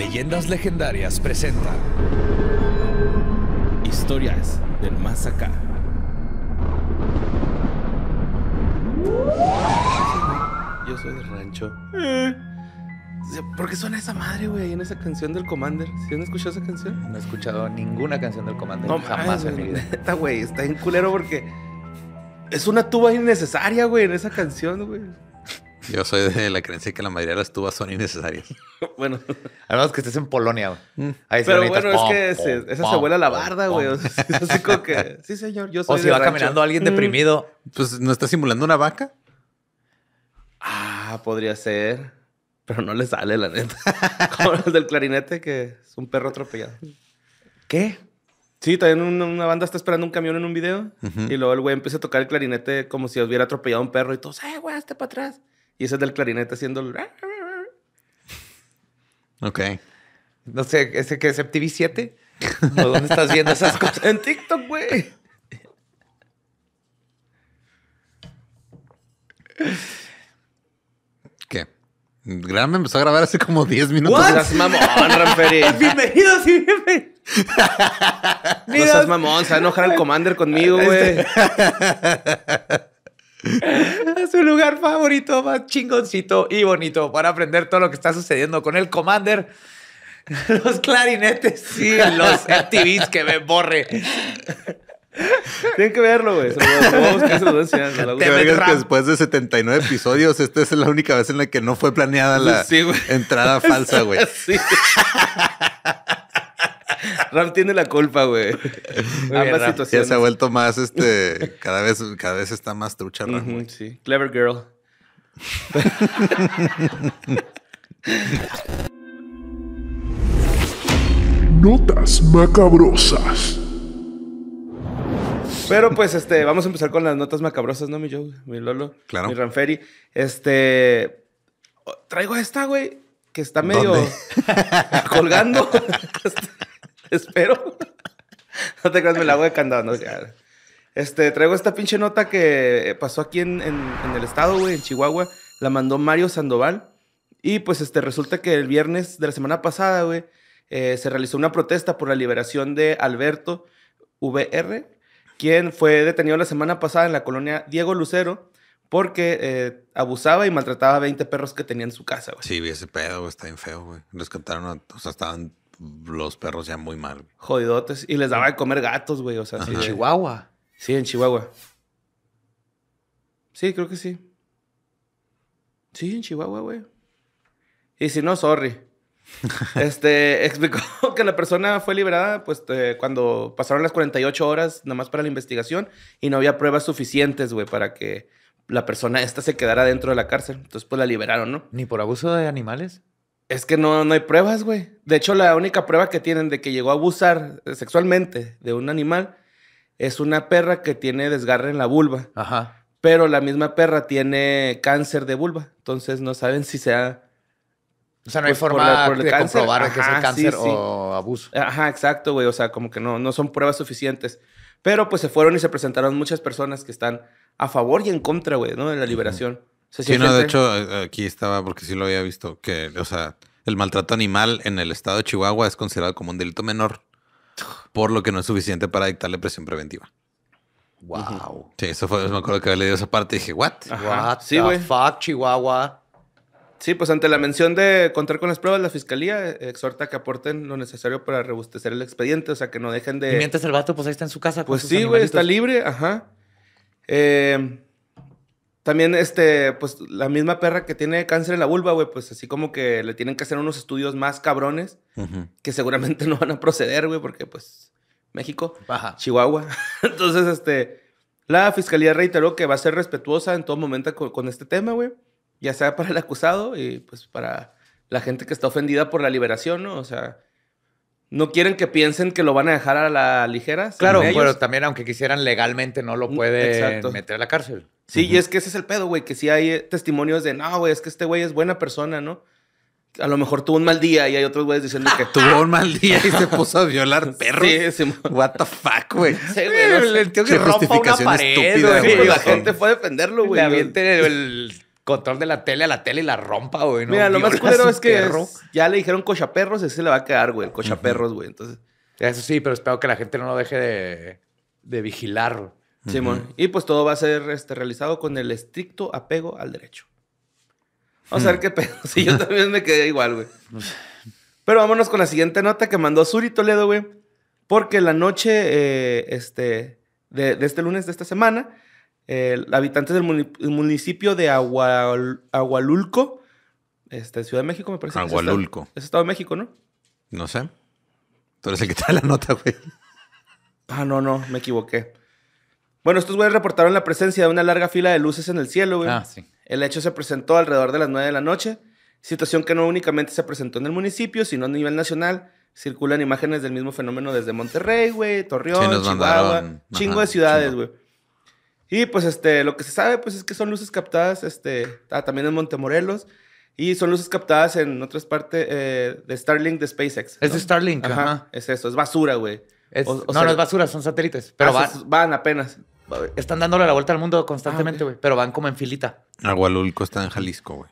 Leyendas Legendarias presenta Historias del Más Yo soy de rancho. Eh, ¿Por qué suena esa madre, güey, en esa canción del Commander? ¿Sí han escuchado esa canción? No he escuchado ninguna canción del Commander. No, jamás en mi vida. güey, está en culero porque es una tuba innecesaria, güey, en esa canción, güey. Yo soy de la creencia que la mayoría de las tubas son innecesarias. bueno. Además que estés en Polonia. Mm. Ahí Pero bueno, es que se, esa se vuela la barda, güey. así como que, sí, señor, yo soy O si va caminando alguien deprimido. Mm. Pues, ¿no está simulando una vaca? Ah, podría ser. Pero no le sale, la neta. como el del clarinete, que es un perro atropellado. ¿Qué? Sí, también una, banda está esperando un camión en un video y luego el güey empieza a tocar el clarinete como si hubiera atropellado un perro y todos, ¡eh, güey, hasta para atrás! Y ese es del clarinete haciendo... Ok. No sé, ¿ese que es MTV7? dónde estás viendo esas cosas? En TikTok, güey. ¿Qué? me empezó a grabar hace como 10 minutos. No seas mamón, Ranferi. Bienvenidos sí, bienvenidos. No seas mamón, se va a enojar el Commander conmigo, güey. Este- a su lugar favorito, más chingoncito y bonito para aprender todo lo que está sucediendo con el Commander. Los clarinetes y los activists que me borre. Tienen que verlo, güey. que después de 79 episodios, esta es la única vez en la que no fue planeada la entrada falsa, güey. Ram tiene la culpa, güey. Ya se ha vuelto más, este, cada vez, cada vez está más trucha Ram. sí. Clever girl. Notas macabrosas. Pero pues este, vamos a empezar con las notas macabrosas, ¿no, mi yo, Mi Lolo. Claro. Mi Ramferi. Este. Traigo a esta, güey, que está medio colgando. espero. no te creas, me la voy de candado. este, traigo esta pinche nota que pasó aquí en, el estado, güey, en Chihuahua. La mandó Mario Sandoval. Y pues este, resulta que el viernes de la semana pasada, güey, eh, se realizó una protesta por la liberación de Alberto VR, quien fue detenido la semana pasada en la colonia Diego Lucero porque eh, abusaba y maltrataba a 20 perros que tenía en su casa, güey. Sí, ese pedo, está bien feo, güey. Rescataron, a, o sea, estaban los perros sean muy mal. Jodidotes. Y les daba de comer gatos, güey. O sea, sí, en Chihuahua. Sí, en Chihuahua. Sí, creo que sí. Sí, en Chihuahua, güey. Y si no, sorry. este, explicó que la persona fue liberada pues eh, cuando pasaron las 48 horas nada más para la investigación y no había pruebas suficientes, güey, para que la persona esta se quedara dentro de la cárcel. Entonces, pues la liberaron, ¿no? ¿Ni por abuso de animales? Es que no, no hay pruebas, güey. De hecho, la única prueba que tienen de que llegó a abusar sexualmente de un animal es una perra que tiene desgarre en la vulva. Ajá. Pero la misma perra tiene cáncer de vulva. Entonces no saben si sea. O sea, no hay pues, forma de comprobar Ajá, que cáncer o abuso. Ajá, exacto, güey. O sea, como que no, no son pruebas suficientes. Pero pues se fueron y se presentaron muchas personas que están a favor y en contra, güey, ¿no? De la liberación sí, no, de hecho, eh, aquí estaba, porque sí lo había visto, que, o sea, el maltrato animal en el estado de Chihuahua es considerado como un delito menor, por lo que no es suficiente para dictarle presión preventiva. Wow. Sí, eso fue, me acuerdo que había leído esa parte y dije, ¿what? What sí, the fuck, Chihuahua. Sí, pues ante la mención de contar con las pruebas, la fiscalía eh, exhorta que aporten lo necesario para rebustecer el expediente, o sea, que no dejen de. mientras el vato, pues ahí está en su casa. Con pues sí, güey, está libre, ajá. Eh, también, este, pues la misma perra que tiene cáncer en la vulva, güey, pues así como que le tienen que hacer unos estudios más cabrones que seguramente no van a proceder, güey, porque pues México, Baja. Chihuahua. Entonces, este, la fiscalía reiteró que va a ser respetuosa en todo momento con este tema, güey, ya sea para el acusado y pues para la gente que está ofendida por la liberación, ¿no? O sea, no quieren que piensen que lo van a dejar a la ligera. Claro, pero también aunque quisieran legalmente no lo mm, puede meter a la cárcel. Sí, y es que ese es el pedo, güey, que sí hay testimonios de, no, güey, es que este güey es buena persona, ¿no? A lo mejor tuvo un mal día y hay otros güeyes diciendo que... tuvo un mal día y se puso a violar perros. Sí, sí. What the fuck, güey. Sí, güey. El tío que rompa una pared, estúpida, La gente fue a defenderlo, güey. el control de la tele a la tele y la rompa, güey. ¿no? Mira, lo más culero es que ya le dijeron cochaperros, ese le va a quedar, güey, el cochaperros, güey. Entonces. Eso sí, pero espero que la gente no lo deje de, de vigilar. Simón. Y pues todo va a ser este, realizado con el estricto apego al derecho. Vamos a ver qué pedo. Sí, yo también me quedé igual, güey. Pero vámonos con la siguiente nota que mandó Suri Toledo, güey. Porque la noche eh, este, de, este lunes de esta semana eh, habitantes del municipio de Agualulco, este, Ciudad de México, me parece. Agualulco. es, estado, de México, ¿no? No sé. Tú eres el que trae la nota, güey. Ah, no, no, me equivoqué. Bueno, estos güeyes reportaron la presencia de una larga fila de luces en el cielo, güey. Ah, sí. El hecho se presentó alrededor de las 9 de la noche, situación que no únicamente se presentó en el municipio, sino a nivel nacional. Circulan imágenes del mismo fenómeno desde Monterrey, güey, Torreón, Chihuahua, chingo de ciudades, güey. Y pues este, lo que se sabe pues es que son luces captadas este, ah, también en Montemorelos y son luces captadas en otras partes eh, de Starlink de SpaceX. Es de Starlink, ajá. Es eso, es basura, güey. no, no es basura, son satélites. Ah, pero van, apenas. Están dándole la vuelta al mundo constantemente, ah, güey. Pero van como en filita. Agualulco está en Jalisco, güey.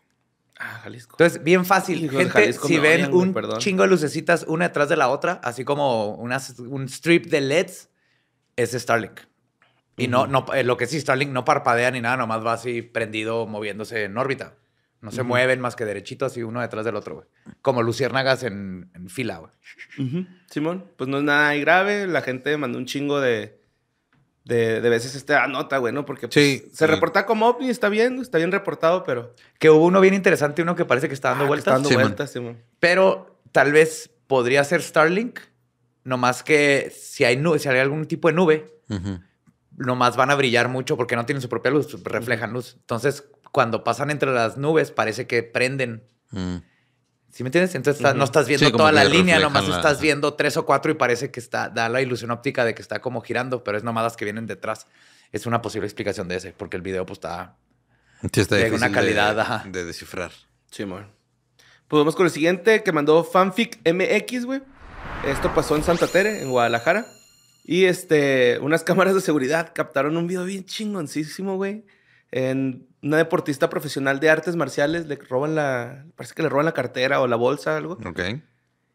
Ah, Jalisco. Entonces, bien fácil. Gente, si ven un chingo de lucecitas una detrás de la otra, así como una, un strip de LEDs, es Starlink. Y no, no, eh, lo que sí, Starlink no parpadea ni nada, nomás va así prendido, moviéndose en órbita. No se mueven más que derechitos así uno detrás del otro, güey. Como luciérnagas en, fila, güey. Simón, pues no es nada grave. La gente mandó un chingo de, de, veces esta nota, güey, ¿no? Porque pues, se reporta como ovni, está bien, está bien reportado, pero... Que hubo uno bien interesante, uno que parece que está dando ah, vueltas. Está dando vueltas, Simón. Pero tal vez podría ser Starlink, nomás que si hay, si hay algún tipo de nube nomás van a brillar mucho porque no tienen su propia luz, reflejan luz. Entonces, cuando pasan entre las nubes, parece que prenden. Mm. ¿Sí me entiendes? Entonces no estás viendo toda la línea, nomás estás viendo tres o cuatro y parece que está, da la ilusión óptica de que está como girando, pero es nomadas que vienen detrás. Es una posible explicación de ese, porque el video pues está, de una calidad de, descifrar. Sí, Pues vamos con el siguiente que mandó Fanfic MX, güey. Esto pasó en Santa Tere, en Guadalajara. Y este, unas cámaras de seguridad captaron un video bien chingoncísimo, güey. En una deportista profesional de artes marciales le roban la. Parece que le roban la cartera o la bolsa, algo. Ok.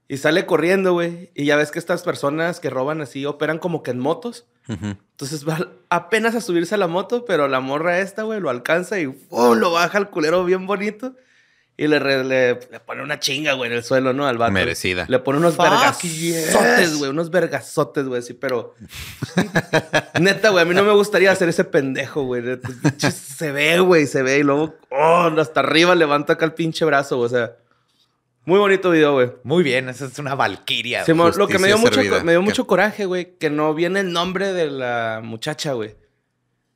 Y sale corriendo, güey. Y ya ves que estas personas que roban así operan como que en motos. Entonces va apenas a subirse a la moto, pero la morra esta, güey, lo alcanza y lo baja al culero bien bonito. Y le, le, pone una chinga, güey, en el suelo, ¿no? Al vato. Merecida. Le pone unos vergazotes, güey. Unos vergazotes, güey. Sí, pero. neta, güey, a mí no me gustaría hacer ese pendejo, güey. Se ve, güey, se ve. Y luego, oh, hasta arriba levanta acá el pinche brazo, güey. O sea. Muy bonito video, güey. Muy bien, esa es una valquiria. lo que me dio, mucho, me dio mucho coraje, güey, que no viene el nombre de la muchacha, güey.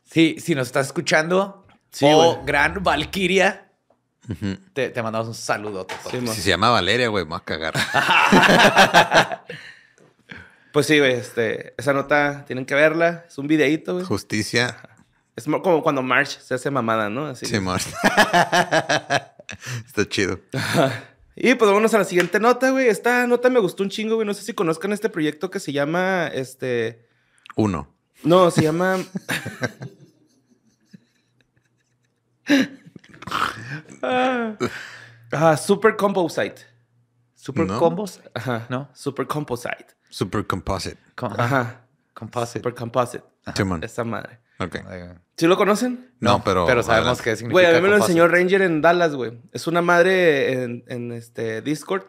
Sí, si nos estás escuchando. Sí, oh, gran valquiria te, mandamos un saludo. si se llama Valeria, güey, me cagar. pues sí, güey, este, esa nota tienen que verla. Es un videíto, güey. Justicia. Es como cuando March se hace mamada, ¿no? Así sí, March. Está chido. y pues vámonos a la siguiente nota, güey. Esta nota me gustó un chingo, güey. No sé si conozcan este proyecto que se llama, este... Uno. No, se llama... Ah. Ah, super Composite. Super Combos. No. Super Composite. Super Composite. Ajá. Composite. Super Composite. esta Esa madre. Ok. ¿Sí lo conocen? No, pero. Pero sabemos qué significa. Güey, a mí me lo enseñó Ranger en Dallas, güey. Es una madre en, este Discord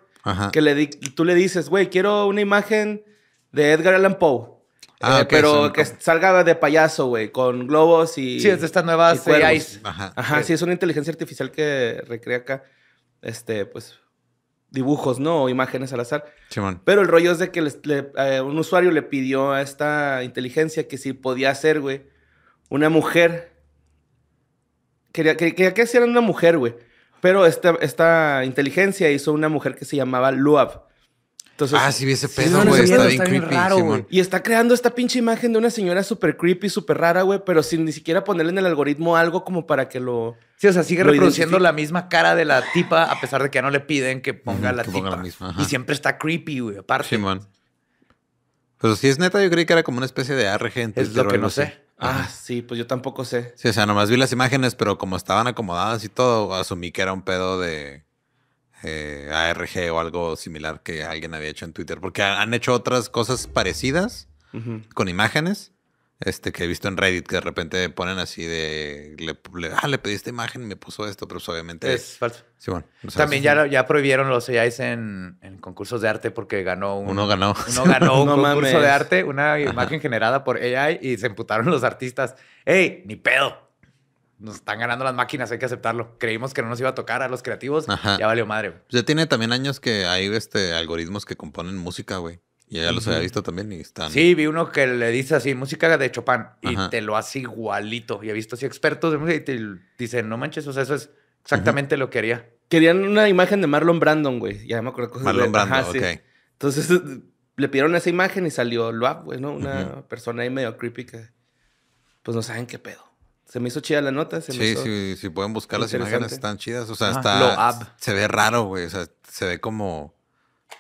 que le tú le dices, güey, quiero una imagen de Edgar Allan Poe. Ah, eh, pero que salga de payaso, güey, con globos y. Sí, es de estas nuevas Ajá. sí, es una inteligencia artificial que recrea acá, este, pues, dibujos, ¿no? O imágenes al azar. Pero el rollo es de que eh, un usuario le pidió a esta inteligencia que si podía hacer, güey, una mujer. Quería, que hicieran una mujer, güey. Pero esta, esta inteligencia hizo una mujer que se llamaba Luab ah, sí, vi ese pedo, güey. está, bien, creepy. Raro, y está creando esta pinche imagen de una señora súper creepy, súper rara, güey, pero sin ni siquiera ponerle en el algoritmo algo como para que lo. Sí, o sea, sigue reproduciendo la misma cara de la tipa, a pesar de que ya no le piden que ponga la tipa. la misma. Y siempre está creepy, güey, aparte. Simón. Pero pues si es neta, yo creí que era como una especie de ARG. Es lo que no sé. Ah, sí, pues yo tampoco sé. Sí, o sea, nomás vi las imágenes, pero como estaban acomodadas y todo, asumí que era un pedo de eh, ARG o algo similar que alguien había hecho en Twitter, porque han hecho otras cosas parecidas con imágenes. Este que he visto en Reddit que de repente ponen así de le, le, ah, le imagen y me puso esto, pero pues, obviamente es falso. Sí, bueno, También ya, ya prohibieron los AIs en, concursos de arte porque ganó uno ganó. Uno ganó un concurso de arte, una imagen generada por AI y se emputaron los artistas. ¡Ey, ni pedo! nos están ganando las máquinas, hay que aceptarlo. Creímos que no nos iba a tocar a los creativos, ya valió madre. Ya tiene también años que hay este algoritmos que componen música, güey. Y ya los había visto también y están. Sí, vi uno que le dice así, música de Chopin, y te lo hace igualito. Y he visto así expertos de música y te dicen, no manches, o sea, eso es exactamente lo que haría. Querían una imagen de Marlon Brandon, güey. Ya me acuerdo Marlon Brandon, Entonces le pidieron esa imagen y salió loa, güey, ¿no? Una persona ahí medio creepy que pues no saben qué pedo se me hizo chida la nota. Se sí, me sí, sí, pueden buscar las imágenes, están chidas. O sea, hasta Se ve raro, güey. O sea, se ve como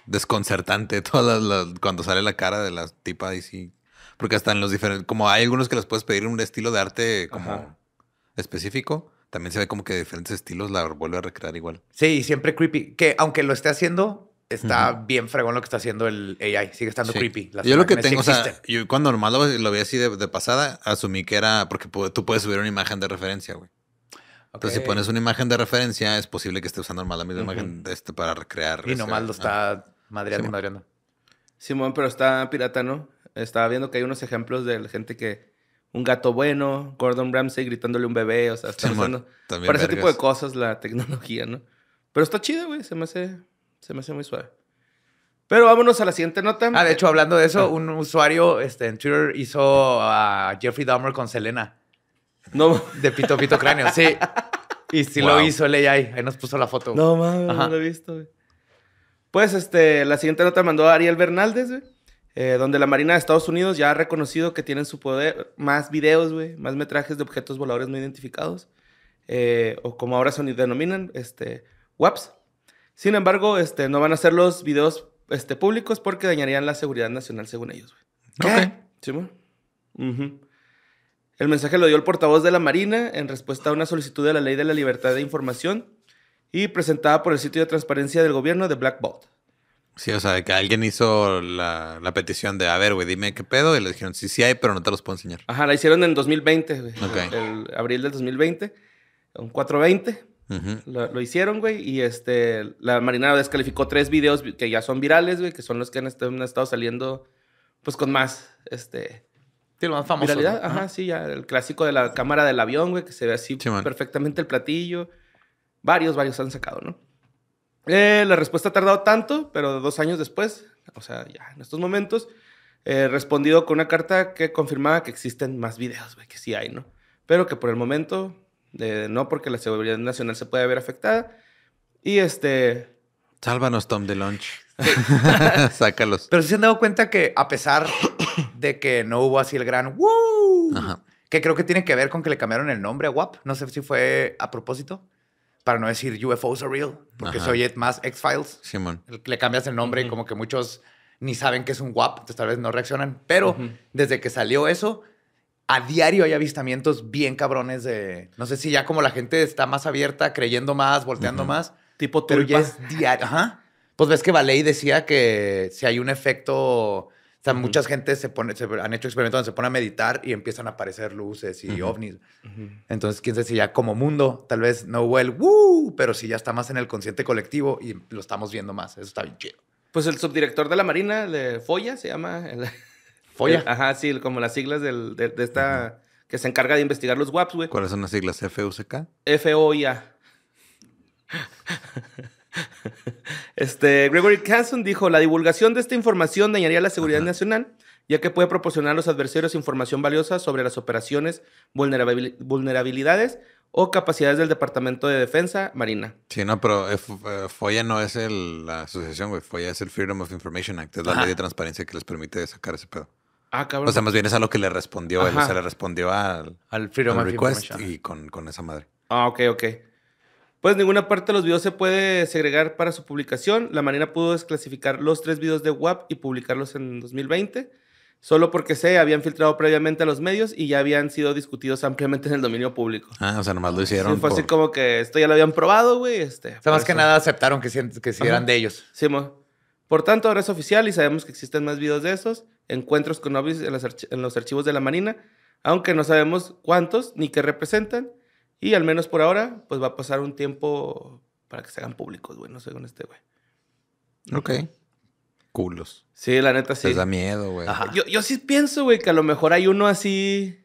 desconcertante todas las, cuando sale la cara de la tipa y sí. Porque hasta en los diferentes. Como hay algunos que les puedes pedir un estilo de arte como específico. También se ve como que diferentes estilos la vuelve a recrear igual. Sí, siempre creepy. Que aunque lo esté haciendo está bien fregón lo que está haciendo el AI. Sigue estando creepy. yo lo que tengo, o sea, yo cuando normal lo, vi así de, pasada, asumí que era porque tú puedes subir una imagen de referencia, güey. Entonces, si pones una imagen de referencia, es posible que esté usando normal la misma imagen este, para recrear. Y este, nomás lo está madriando. madreando, Simón. pero está pirata, ¿no? Estaba viendo que hay unos ejemplos de la gente que un gato bueno, Gordon Ramsay gritándole un bebé, o sea, está haciendo para ese tipo de cosas la tecnología, ¿no? Pero está chido, güey, se me hace se me hace muy suave. Pero vámonos a la siguiente nota. Ah, de hecho, hablando de eso, ah. un usuario este, en Twitter hizo a Jeffrey Dahmer con Selena. No. De pito pito cráneo, sí. Y sí lo hizo leí ahí. Ahí nos puso la foto. No mames, no lo he visto, güey. Pues este, la siguiente nota mandó a Ariel Bernaldez, güey. Eh, donde la Marina de Estados Unidos ya ha reconocido que tienen su poder más videos, güey, más metrajes de objetos voladores no identificados, eh, o como ahora se denominan, este, WAPs, sin embargo, este, no van a hacer los videos este, públicos porque dañarían la seguridad nacional, según ellos. ¿Qué? ¿Sí, El mensaje lo dio el portavoz de la Marina en respuesta a una solicitud de la Ley de la Libertad de Información y presentada por el sitio de transparencia del gobierno de Black Bolt. Sí, o sea, que alguien hizo la, la petición de, a ver, güey, dime qué pedo. Y le dijeron, sí, sí hay, pero no te los puedo enseñar. Ajá, la hicieron en 2020, güey. El abril del 2020, un 420 lo, hicieron, güey, y este, la Marinara descalificó tres videos que ya son virales, güey, que son los que han, estado saliendo, pues con más, este... tiene más famoso. Viralidad, ajá, sí, ya, el clásico de la cámara del avión, güey, que se ve así perfectamente el platillo. Varios, varios han sacado, ¿no? Eh, la respuesta ha tardado tanto, pero dos años después, o sea, ya en estos momentos, eh, respondido con una carta que confirmaba que existen más videos, güey, que sí hay, ¿no? Pero que por el momento no porque la seguridad nacional se puede ver afectada. Y este... Sálvanos, Tom de Lunch. Sácalos. Pero si se han dado cuenta que a pesar de que no hubo así el gran ¡Woo! Que creo que tiene que ver con que le cambiaron el nombre a WAP. No sé si fue a propósito. Para no decir UFOs are real. Porque soy más X-Files. Simón. Le cambias el nombre y como que muchos ni saben que es un WAP. Entonces tal vez no reaccionan. Pero desde que salió eso, a diario hay avistamientos bien cabrones de. No sé si ya como la gente está más abierta, creyendo más, volteando más. Tipo Pero Pues ves que Valey decía que si hay un efecto. O sea, muchas gente se pone, han hecho experimentos donde se pone a meditar y empiezan a aparecer luces y ovnis. Entonces, quién sabe si ya como mundo, tal vez no hubo pero si ya está más en el consciente colectivo y lo estamos viendo más. Eso está bien chido. Pues el subdirector de la Marina, de Folla, se llama. El... Foya. ajá, sí, como las siglas del, de, esta. que se encarga de investigar los WAPs, güey. ¿Cuáles son las siglas? ¿FUCK? FOIA. este, Gregory Canson dijo: La divulgación de esta información dañaría la seguridad nacional ya que puede proporcionar a los adversarios información valiosa sobre las operaciones, vulnerabilidades o capacidades del Departamento de Defensa Marina. Sí, no, pero eh, F eh, FOIA no es el, la asociación, güey. FOIA es el Freedom of Information Act. Es la ley de transparencia que les permite sacar ese pedo. Ah, o sea, más bien es a lo que le respondió él. O le respondió al, al, Freedom Request y con, esa madre. Ah, ok, ok. Pues ninguna parte de los videos se puede segregar para su publicación. La Marina pudo desclasificar los tres videos de WAP y publicarlos en 2020, solo porque se habían filtrado previamente a los medios y ya habían sido discutidos ampliamente en el dominio público. Ah, o sea, nomás lo hicieron. fue así como que esto ya lo habían probado, güey. Este, o sea, más que nada aceptaron que, que si eran de ellos. Sí, Por tanto, ahora es oficial y sabemos que existen más videos de esos encuentros con ovnis en los, archivos de la Marina, aunque no sabemos cuántos ni qué representan. Y al menos por ahora, pues va a pasar un tiempo para que se hagan públicos, güey, no sé con este güey. Ok. Culos. Sí, la neta sí. Les da miedo, güey. Yo, yo, sí pienso, güey, que a lo mejor hay uno así.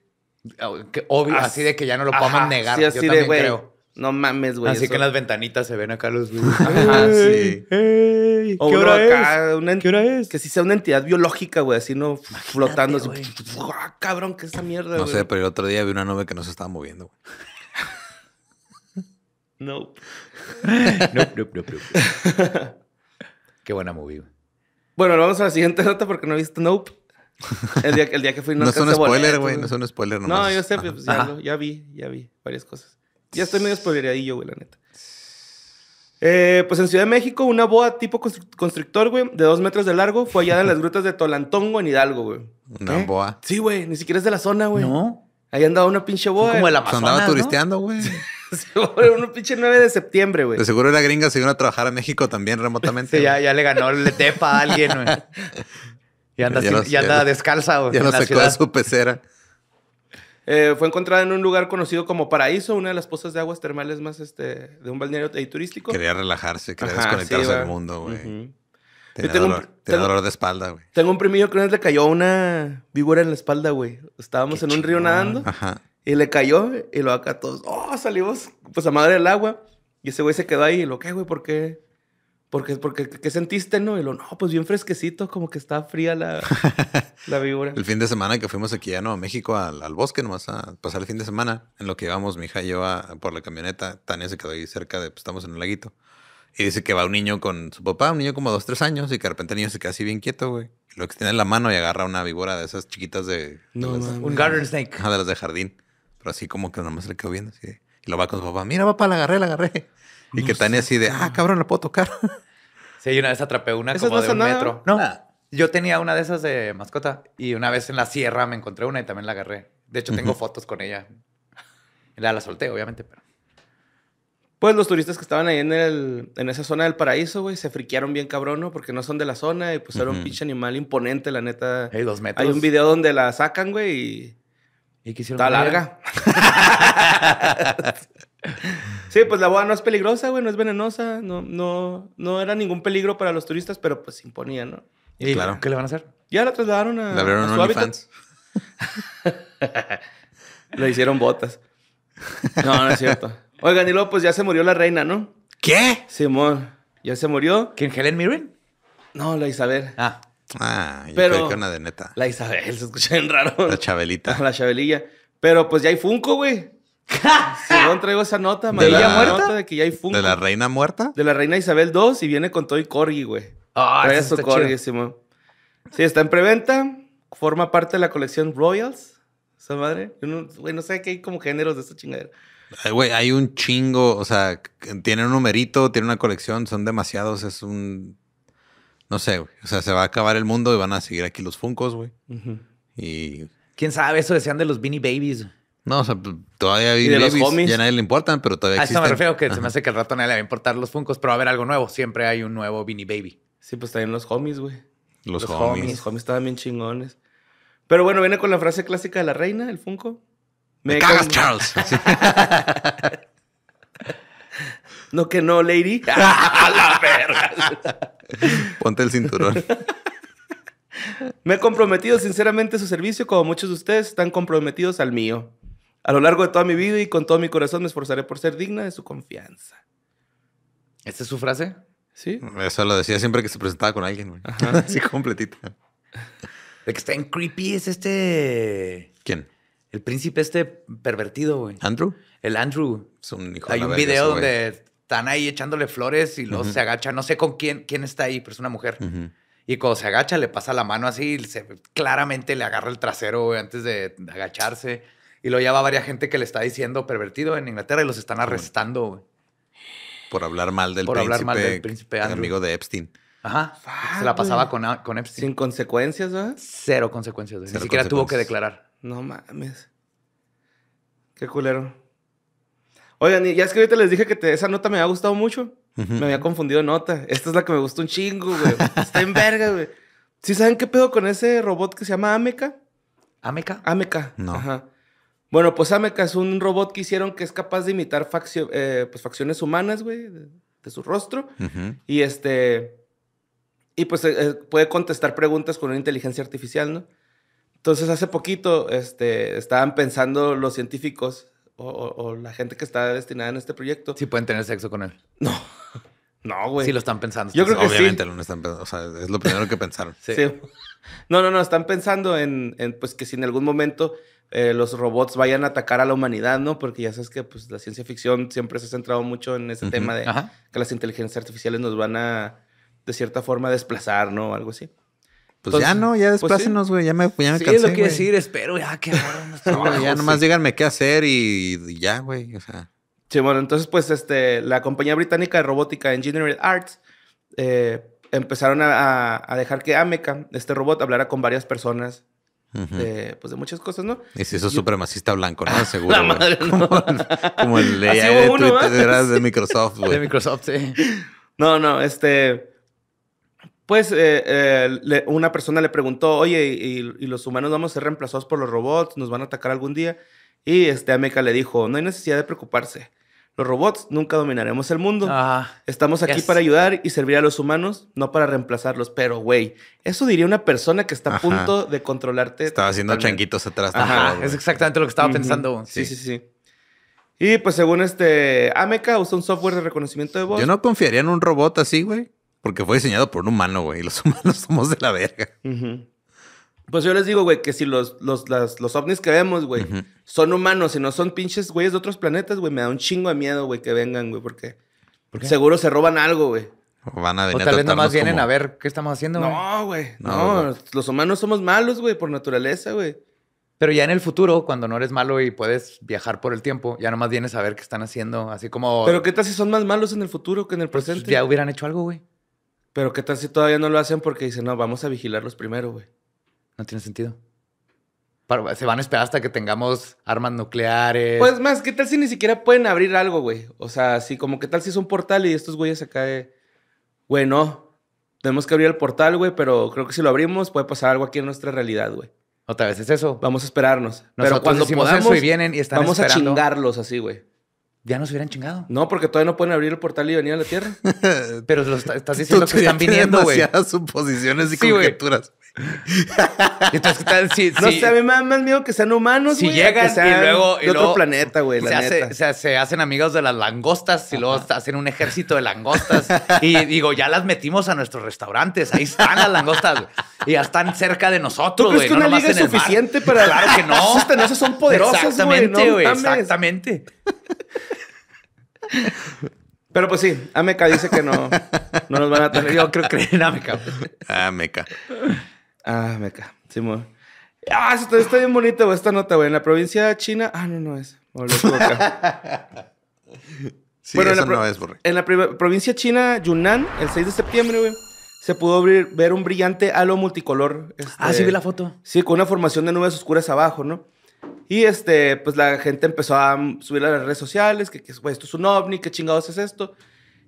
Ah, obvio, así de que ya no lo podamos negar. así yo también creo. No mames, güey. Así que en las ventanitas se ven acá los güeyes. sí. Ey, ¿Qué hora es? ¿Qué hora es? Que si sea una entidad biológica, güey, así no flotando. ¡ah, cabrón, qué es esa mierda, No sé, pero el otro día vi una nube que no se estaba moviendo, güey. Nope, nope, nope. no, Qué buena movie, güey. Bueno, vamos a la siguiente nota porque no he visto Nope. El día, que fui no No es un spoiler, güey. No es un spoiler nomás. No, yo sé, pues, ya vi, ya vi varias cosas. Ya estoy medio spoileradillo, güey, la neta. Eh, pues en Ciudad de México, una boa tipo constructor güey, de dos metros de largo, fue hallada en las grutas de Tolantongo, en Hidalgo, güey. ¿Una boa? Sí, güey, ni siquiera es de la zona, güey. No. Ahí andaba una pinche boa. Como el Amazonas, Andaba turisteando, güey. güey. un pinche 9 de septiembre, güey. De seguro era gringa, se vino a trabajar a México también remotamente. sí, ya, ya, le ganó el tepa a alguien, güey. Y anda, ya anda descalza, güey. Ya no sacó de su pecera. Eh, fue encontrada en un lugar conocido como Paraíso, una de las pozas de aguas termales más este, de un balneario turístico. Quería relajarse, quería desconectarse del mundo, güey. tengo dolor, de espalda, güey. Tengo un primillo que una vez le cayó una víbora en la espalda, güey. Estábamos en un río nadando y le cayó y lo acató. todos, oh, salimos pues a madre del agua. Y ese güey se quedó ahí y lo, ¿qué, güey? ¿Por qué? Porque, porque, ¿qué sentiste, no? Y lo, no, pues bien fresquecito, como que está fría la, la víbora. el fin de semana que fuimos aquí a México, al, al, bosque nomás, a pasar el fin de semana, en lo que íbamos mi hija y yo a, por la camioneta, Tania se quedó ahí cerca de, pues estamos en un laguito. Y dice que va un niño con su papá, un niño como dos, tres años, y que de repente el niño se queda así bien quieto, güey. lo que extiende en la mano y agarra una víbora de esas chiquitas de... No, un garden snake. de las de jardín. Pero así como que nomás le quedó viendo, así. Y lo va con su papá, mira papá, la agarré, la agarré. Y que Tania así de, ah, cabrón, la puedo tocar. Sí, una vez atrapé una como de un metro. No. Yo tenía una de esas de mascota y una vez en la sierra me encontré una y también la agarré. De hecho, tengo fotos con ella. La, la solté, obviamente, pero. Pues los turistas que estaban ahí en, el, en esa zona del paraíso, güey, se friquearon bien cabrón, ¿no? Porque no son de la zona y pues era un pinche animal imponente, la neta. Hay dos metros. Hay un video donde la sacan, güey, y... ¿Y qué Está larga. Sí, pues la boa no es peligrosa, güey, no es venenosa, no, no, no era ningún peligro para los turistas, pero pues se imponía, ¿no? Y claro. ¿Qué le van a hacer? Ya la trasladaron a, la a Le hicieron botas. No, no es cierto. Oigan, y luego pues ya se murió la reina, ¿no? ¿Qué? Simón, ya se murió. ¿Quién, Helen Mirren? No, la Isabel. Ah. Ah, Pero, una de neta. La Isabel, se escucha bien raro. La Chabelita. La Chabelilla. Pero pues ya hay Funko, güey. no traigo esa nota, de que ya hay ¿De la reina muerta? De la reina Isabel II y viene con todo y corgi, güey. Ah, eso Sí, está en preventa. Forma parte de la colección Royals. Esa madre. no, güey, no sé qué hay como géneros de esta chingadera. güey, hay un chingo. O sea, tiene un numerito, tiene una colección, son demasiados. Es un. No sé, güey. O sea, se va a acabar el mundo y van a seguir aquí los Funcos, güey. Y. Quién sabe, eso decían de los Beanie Babies. No, o sea, todavía hay babies, ya a nadie le importan, pero todavía existen. A eso me refiero, que se me hace que el rato a nadie le va a importar los funcos, pero va a haber algo nuevo. Siempre hay un nuevo Vinny Baby. Sí, pues también los homies, güey. Los, los homies. Los homies estaban bien chingones. Pero bueno, viene con la frase clásica de la reina, el Funko. me cagas, Charles. no que no, lady. a la verga. Ponte el cinturón. Me he comprometido sinceramente a su servicio, como muchos de ustedes están comprometidos al mío. A lo largo de toda mi vida y con todo mi corazón me esforzaré por ser digna de su confianza. ¿Esta es su frase? Sí. Eso lo decía siempre que se presentaba con alguien, güey. Así completita. De que está en creepy es este. ¿Quién? El príncipe este pervertido, güey. ¿Andrew? El Andrew. Es un hijo Hay un video donde están ahí echándole flores y luego se agacha. No sé con quién, quién está ahí, pero es una mujer. Y cuando se agacha, le pasa la mano así y se, claramente le agarra el trasero, güey, antes de agacharse. Y lo lleva varias gente que le está diciendo pervertido en Inglaterra y los están arrestando, güey. Por hablar mal del príncipe. Por Hablar mal del príncipe Andrew. amigo de Epstein. Ajá. se la pasaba con, con, Epstein. Sin consecuencias, ¿verdad? Cero consecuencias. Ni siquiera tuvo que declarar. No mames. Qué culero. Oigan, y ya es que ahorita les dije que esa nota me había gustado mucho. Me había confundido nota. Esta es la que me gustó un chingo, güey. Está en verga, güey. ¿Sí saben qué pedo con ese robot que se llama Ameca? ¿Ameca? Ameca. No. Ajá. Bueno, pues Ameca es un robot que hicieron que es capaz de imitar eh, pues, facciones humanas, güey, de, su rostro. Y este. Y pues eh, eh, puede contestar preguntas con una inteligencia artificial, ¿no? Entonces, hace poquito este, estaban pensando los científicos o, la gente que está destinada en este proyecto. Si pueden tener sexo con él. No. No, güey. Sí lo están pensando. Yo creo que Obviamente lo están pensando. O sea, es lo primero que pensaron. sí. No, no, no. Están pensando en, en, pues, que si en algún momento eh, los robots vayan a atacar a la humanidad, ¿no? Porque ya sabes que pues, la ciencia ficción siempre se ha centrado mucho en ese tema de que las inteligencias artificiales nos van a, de cierta forma, desplazar, ¿no? Algo así. Pues ya no, ya pues desplácenos, güey. Ya me, ya me sí, es lo que decir. Espero ya que Ya pues nomás díganme qué hacer y, ya, güey. O sea. Sí, bueno, entonces, pues, este, la compañía británica de robótica Engineering Arts eh, empezaron a, a, dejar que Ameca, este robot, hablara con varias personas de, pues de muchas cosas, ¿no? Y si es supremacista blanco, ¿no? Ah, Seguro. Como, el, de, Twitter, de Microsoft, güey. De Microsoft, sí. No, no, este. Pues eh, eh, una persona le preguntó, oye, y, y, los humanos vamos a ser reemplazados por los robots? ¿Nos van a atacar algún día? Y este Ameca le dijo, no hay necesidad de preocuparse. Los robots nunca dominaremos el mundo. Estamos aquí para ayudar y servir a los humanos, no para reemplazarlos. Pero, güey, eso diría una persona que está a punto de controlarte. Estaba haciendo changuitos atrás. es exactamente lo que estaba pensando. Sí, sí, sí. Y pues según este, Ameca usa un software de reconocimiento de voz. Yo no confiaría en un robot así, güey, porque fue diseñado por un humano, güey, los humanos somos de la verga. Pues yo les digo, güey, que si los, los, ovnis que vemos, güey, son humanos y no son pinches güeyes de otros planetas, güey, me da un chingo de miedo, güey, que vengan, güey, porque seguro se roban algo, güey. O van a venir o tal vez nomás vienen a ver qué estamos haciendo, güey. No, güey. No, los humanos somos malos, güey, por naturaleza, güey. Pero ya en el futuro, cuando no eres malo y puedes viajar por el tiempo, ya nomás vienes a ver qué están haciendo, así como... Pero ¿qué tal si son más malos en el futuro que en el pues presente? ya hubieran hecho algo, güey. Pero ¿qué tal si todavía no lo hacen porque dicen, no, vamos a vigilarlos primero, güey? No tiene sentido. Se van a esperar hasta que tengamos armas nucleares. Pues más, ¿qué tal si ni siquiera pueden abrir algo, güey? O sea, sí, como qué tal si es un portal y estos güeyes se cae. Güey, no. Tenemos que abrir el portal, güey, pero creo que si lo abrimos puede pasar algo aquí en nuestra realidad, güey. Otra vez es eso. Vamos a esperarnos. pero cuando podamos, y vienen y están vamos a chingarlos así, güey. Ya nos hubieran chingado. No, porque todavía no pueden abrir el portal y venir a la Tierra. pero lo estás diciendo que están viniendo, güey. suposiciones y conjeturas. Entonces, tal No sé, a mí más miedo que sean humanos, Si güey, que sean y luego... y de otro luego planeta, güey, se, se hacen amigos de las langostas y luego hacen un ejército de langostas. y digo, ya las metimos a nuestros restaurantes. Ahí están las langostas. Y ya están cerca de nosotros, ¿Tú güey. una liga es suficiente para...? Claro que no. Esas son poderosos? Exactamente, güey. exactamente. Pero pues sí, Ameca dice que no, no nos van a tener. Yo creo que... Ameca Ameca Ah, meca. Sí, Ah, está, está bien bonito, güey, esta nota, güey. En la provincia china. Ah, no, no es. sí, bueno, no es, En la provincia china, Yunnan, el 6 de septiembre, güey se pudo ver un brillante halo multicolor. ah, sí este, vi la foto. Sí, con una formación de nubes oscuras abajo, ¿no? Y este, pues la gente empezó a subir a las redes sociales, que, esto es un ovni, qué chingados es esto.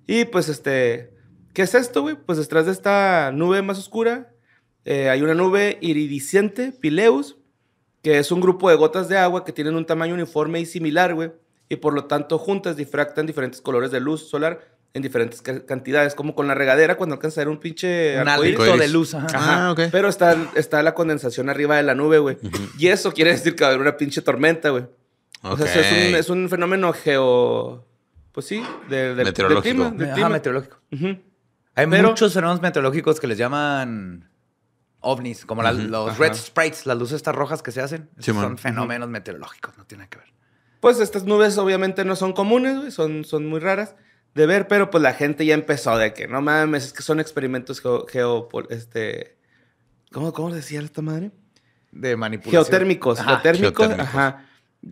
Y pues este, ¿qué es esto, güey? Pues detrás de esta nube más oscura eh, hay una nube iridiscente, Pileus, que es un grupo de gotas de agua que tienen un tamaño uniforme y similar, güey, y por lo tanto juntas difractan diferentes colores de luz solar en diferentes cantidades, como con la regadera cuando alcanza a ver un pinche un de luz, ajá. Ah, okay. Pero está, está la condensación arriba de la nube, güey. Y eso quiere decir que va a haber una pinche tormenta, güey. O sea, es, un, fenómeno geo... Pues sí, de, meteorológico. clima, meteorológico. Hay muchos fenómenos meteorológicos que les llaman ovnis, como los red sprites, las luces estas rojas que se hacen. son fenómenos meteorológicos, no tienen que ver. Pues estas nubes obviamente no son comunes, son, son muy raras de ver, pero pues la gente ya empezó de que no mames, es que son experimentos geo, este, ¿cómo, ¿cómo decía esta madre? De manipulación. Geotérmicos, geotérmicos, ajá.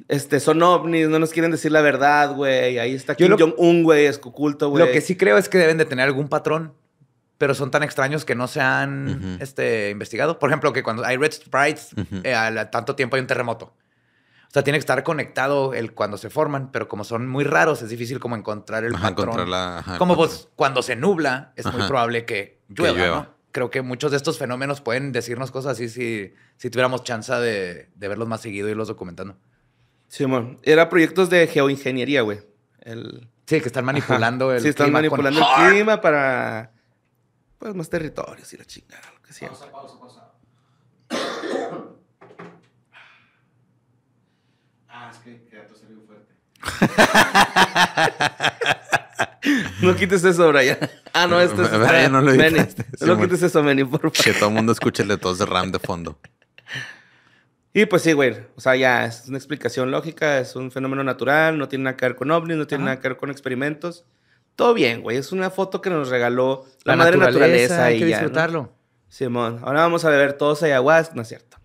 Este, son ovnis, no nos quieren decir la verdad, güey. Ahí está Kim Jong-un, güey, es oculto, güey. Lo que sí creo es que deben de tener algún patrón pero son tan extraños que no se han este, investigado. Por ejemplo, que cuando hay red sprites, eh, tanto tiempo hay un terremoto. O sea, tiene que estar conectado el cuando se forman, pero como son muy raros, es difícil como encontrar el patrón. como pues cuando se nubla, es muy probable que llueva, ¿no? Creo que muchos de estos fenómenos pueden decirnos cosas así si, si tuviéramos chance de, verlos más seguido y los documentando. Sí, amor. Era proyectos de geoingeniería, güey. El... Sí, que están manipulando el clima. Sí, están manipulando el clima para pues más territorios y la chingada, lo que sea. Pausa, pausa, pausa. ah, es que quedó salió fuerte. no quites eso, Brian. Ah, no, este es. no lo quites eso, Manny, por favor. Que todo el mundo escuche el de de RAM de fondo. Y pues sí, güey. O sea, ya es una explicación lógica, es un fenómeno natural, no tiene nada que ver con ovnis, no tiene nada que ver con experimentos todo bien, güey. Es una foto que nos regaló la, madre naturaleza, Hay que disfrutarlo. Simón, ahora vamos a beber todos ayahuasca, ¿no es cierto?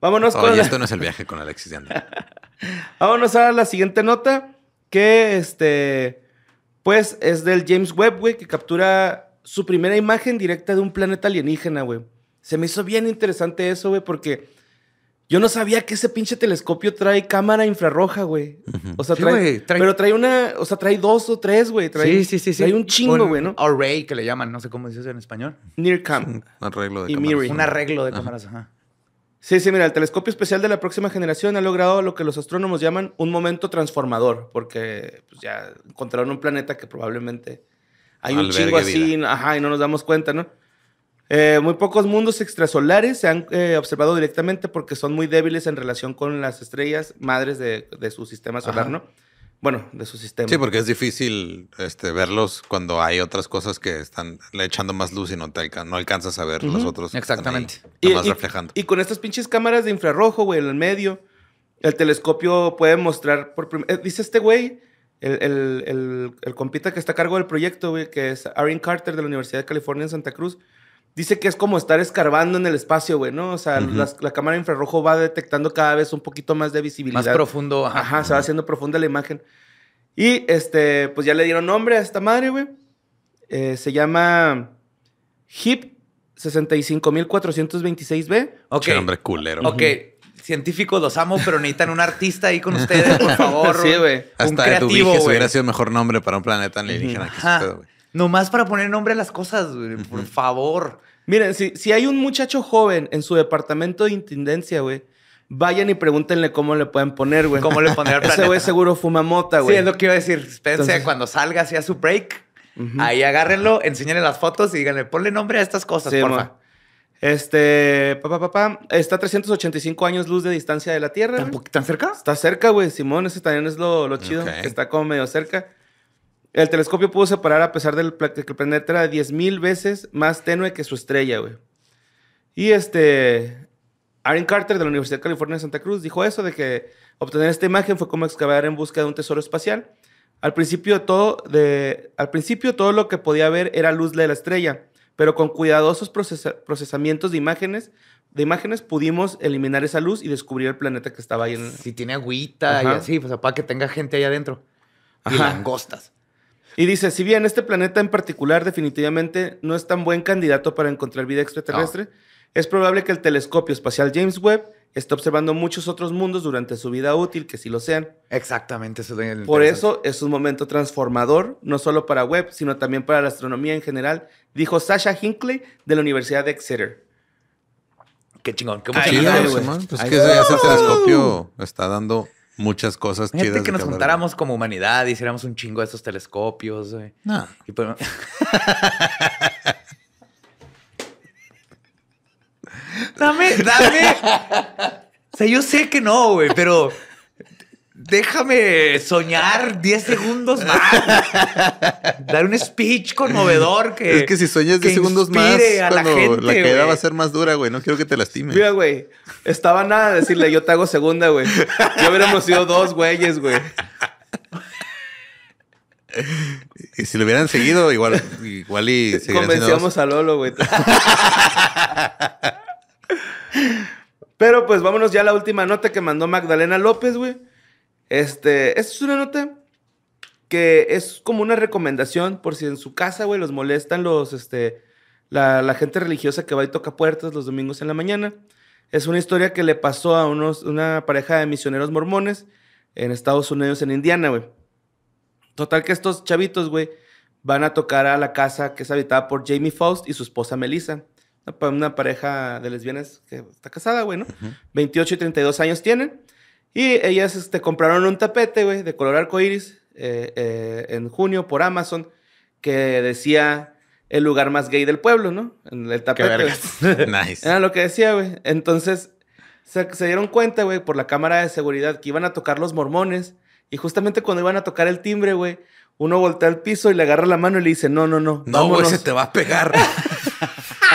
Vámonos con. esto no es el viaje con Alexis de Vámonos a la siguiente nota, que este. Pues es del James Webb, güey, que captura su primera imagen directa de un planeta alienígena, güey. Se me hizo bien interesante eso, güey, porque yo no sabía que ese pinche telescopio trae cámara infrarroja, güey. O sea, trae, Pero trae una. O sea, trae dos o tres, güey. sí, sí, sí, sí. Trae un chingo, güey, ¿no? Array que le llaman, no sé cómo se dice en español. Nearcam. Un arreglo de y cámaras. Un arreglo de cámaras, ajá. Sí, sí, mira, el telescopio especial de la próxima generación ha logrado lo que los astrónomos llaman un momento transformador, porque pues, ya encontraron un planeta que probablemente hay un chingo así, ajá, y no nos damos cuenta, ¿no? Eh, muy pocos mundos extrasolares se han eh, observado directamente porque son muy débiles en relación con las estrellas madres de, su sistema solar, ¿no? Bueno, de su sistema. Sí, porque es difícil este, verlos cuando hay otras cosas que están echando más luz y no, te no alcanzas a ver los otros. Exactamente. y, reflejando. Y con estas pinches cámaras de infrarrojo, güey, en el medio, el telescopio puede mostrar por eh, Dice este güey, el, compita que está a cargo del proyecto, güey, que es Aaron Carter de la Universidad de California en Santa Cruz, dice que es como estar escarbando en el espacio, güey, ¿no? O sea, la, cámara infrarrojo va detectando cada vez un poquito más de visibilidad. Más profundo. Ajá, ajá se va haciendo profunda la imagen. Y, este, pues ya le dieron nombre a esta madre, güey. Eh, se llama HIP 65426B. Qué nombre culero. Ok. científico Científicos, los amo, pero necesitan un artista ahí con ustedes, por favor. sí, güey. Hasta un creativo, eso hubiera sido mejor nombre para un planeta alienígena. Uh -huh. que Nomás para poner nombre a las cosas, güey, por favor. Miren, si, hay un muchacho joven en su departamento de intendencia, güey, vayan y pregúntenle cómo le pueden poner, güey. ¿Cómo le poner Ese güey seguro fuma mota, güey. Sí, lo que iba a decir. Espérense cuando salga hacia su break. Ahí agárrenlo, enseñenle las fotos y díganle, ponle nombre a estas cosas, porfa. Este, papá, papá, está a 385 años luz de distancia de la Tierra. ¿Tan, ¿tan cerca? Está cerca, güey. Simón, ese también es lo, lo chido. Está como medio cerca. El telescopio pudo separar a pesar del que el planeta era 10.000 veces más tenue que su estrella, güey. Y este, Aaron Carter de la Universidad de California de Santa Cruz dijo eso, de que obtener esta imagen fue como excavar en busca de un tesoro espacial. Al principio todo, de, al principio todo lo que podía ver era luz de la estrella, pero con cuidadosos procesamientos de imágenes, de imágenes pudimos eliminar esa luz y descubrir el planeta que estaba ahí. En... Si tiene agüita y así, pues para que tenga gente ahí adentro. Y Ajá. langostas. Y dice, si bien este planeta en particular definitivamente no es tan buen candidato para encontrar vida extraterrestre, es probable que el telescopio espacial James Webb está observando muchos otros mundos durante su vida útil que sí lo sean. Exactamente, eso es Por eso es un momento transformador, no solo para Webb, sino también para la astronomía en general, dijo Sasha Hinckley de la Universidad de Exeter. Qué chingón, qué mucha es pues que ese telescopio está dando muchas cosas chidas. que nos juntáramos como humanidad, hiciéramos un chingo de esos telescopios. Güey. No. Pues, dame, dame. O sea, yo sé que no, güey, pero Déjame soñar 10 segundos más. Dar un speech conmovedor que. Es que si sueñas 10 segundos más, la, gente, la va a ser más dura, güey. No quiero que te lastime. Mira, güey. Estaba nada decirle, yo te hago segunda, güey. Ya hubiéramos sido dos güeyes, güey. Y si lo hubieran seguido, igual, igual y Convencíamos a Lolo, güey. Pero pues vámonos ya a la última nota que mandó Magdalena López, güey este, esta es una nota que es como una recomendación por si en su casa, güey, los molestan los, este, la, gente religiosa que va y toca puertas los domingos en la mañana. Es una historia que le pasó a unos, una pareja de misioneros mormones en Estados Unidos, en Indiana, güey. Total que estos chavitos, güey, van a tocar a la casa que es habitada por Jamie Faust y su esposa Melissa. Una, pareja de lesbianas que está casada, güey, ¿no? 28 y 32 años tienen. Y ellas este, compraron un tapete, güey, de color arcoíris eh, eh, en junio por Amazon que decía el lugar más gay del pueblo, ¿no? En el tapete. nice. Era lo que decía, güey. Entonces se, se dieron cuenta, güey, por la cámara de seguridad que iban a tocar los mormones. Y justamente cuando iban a tocar el timbre, güey, uno voltea al piso y le agarra la mano y le dice, no, no, no. No, güey, se te va a pegar.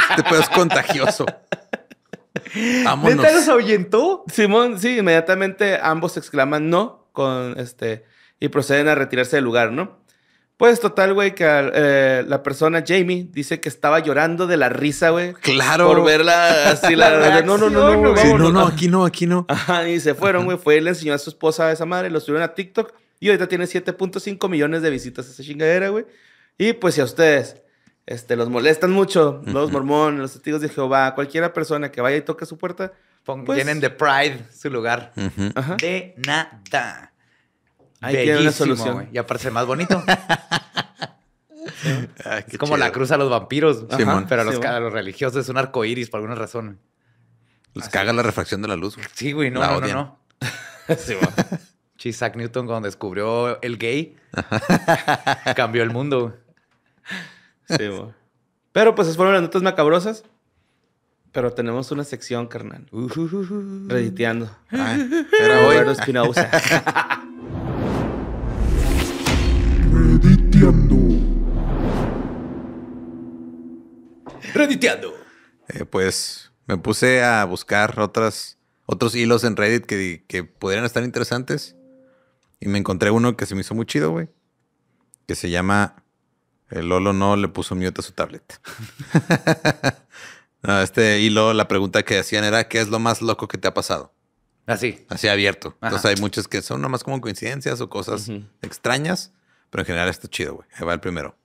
este pedo es contagioso. Vámonos. los ahuyentó? Simón, sí, inmediatamente ambos exclaman no con este y proceden a retirarse del lugar, ¿no? Pues total, güey, que eh, la persona, Jamie, dice que estaba llorando de la risa, güey. Claro. Por verla así, la, No, no, no, no, no, no, aquí no, aquí no. Ajá, y se fueron, güey. Fue, le enseñó a su esposa a esa madre, lo subieron a TikTok y ahorita tiene 7.5 millones de visitas a esa chingadera, güey. Y pues ya a ustedes este, los molestan mucho, los mormones, los testigos de Jehová, cualquiera persona que vaya y toque su puerta. vienen pues de Pride su lugar. De nada. Ahí una solución. Y aparece más bonito. Ah, es como la cruz a los vampiros. pero a los, religiosos es un arco por alguna razón. Los caga la refracción de la luz. Sí, güey, no, no, no, Isaac Newton cuando descubrió el gay, cambió el mundo. Sí, Pero pues esas fueron las notas macabrosas. Pero tenemos una sección, carnal. Rediteando. Ah, era Rediteando. Rediteando. Eh, pues me puse a buscar otras, otros hilos en Reddit que, que pudieran estar interesantes. Y me encontré uno que se me hizo muy chido, güey. Que se llama el Lolo no le puso mute a su tablet. este, y luego la pregunta que hacían era: ¿qué es lo más loco que te ha pasado? Así. Ah, Así abierto. Entonces hay muchas que son nomás como coincidencias o cosas extrañas, pero en general está chido, güey. Ahí va el primero.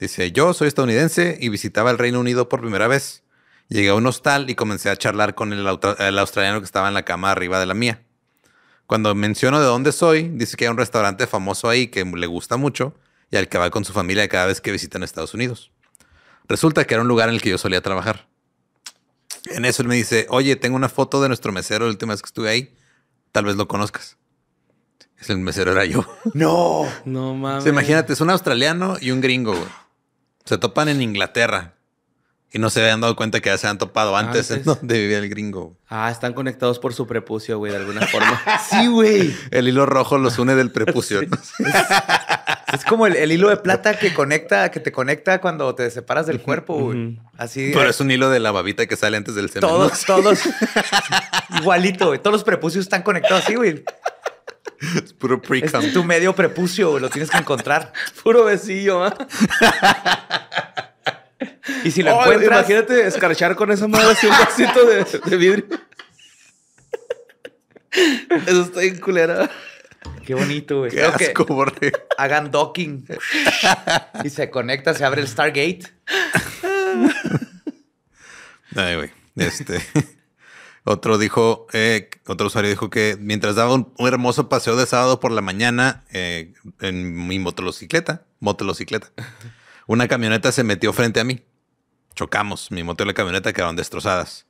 Dice: Yo soy estadounidense y visitaba el Reino Unido por primera vez. Llegué a un hostal y comencé a charlar con el, el australiano que estaba en la cama arriba de la mía. Cuando menciono de dónde soy, dice que hay un restaurante famoso ahí que le gusta mucho y al que va con su familia cada vez que visitan Estados Unidos. Resulta que era un lugar en el que yo solía trabajar. En eso él me dice, oye, tengo una foto de nuestro mesero la última vez que estuve ahí, tal vez lo conozcas. Es el mesero era yo. No, no mames. imagínate, es un australiano y un gringo. Se topan en Inglaterra y no se habían dado cuenta que ya se han topado antes, de en donde vivía el gringo. Ah, están conectados por su prepucio, güey, de alguna forma. sí, güey. El hilo rojo los une del prepucio. Es como el, hilo de plata que conecta, que te conecta cuando te separas del cuerpo, Así. Pero es un hilo de la babita que sale antes del semen. Todos, todos. igualito, Todos los prepucios están conectados así, güey. Es puro pre tu medio prepucio, Lo tienes que encontrar. Puro besillo, ¿ah? Y si lo encuentras. Imagínate escarchar con esa madre así un vasito de, de vidrio. Eso está bien culera. Qué bonito, güey. Hagan docking. y se conecta, se abre el Stargate. Ay, Este. Otro dijo, eh, otro usuario dijo que mientras daba un, hermoso paseo de sábado por la mañana eh, en mi motocicleta, motocicleta, una camioneta se metió frente a mí. Chocamos, mi moto y la camioneta quedaron destrozadas.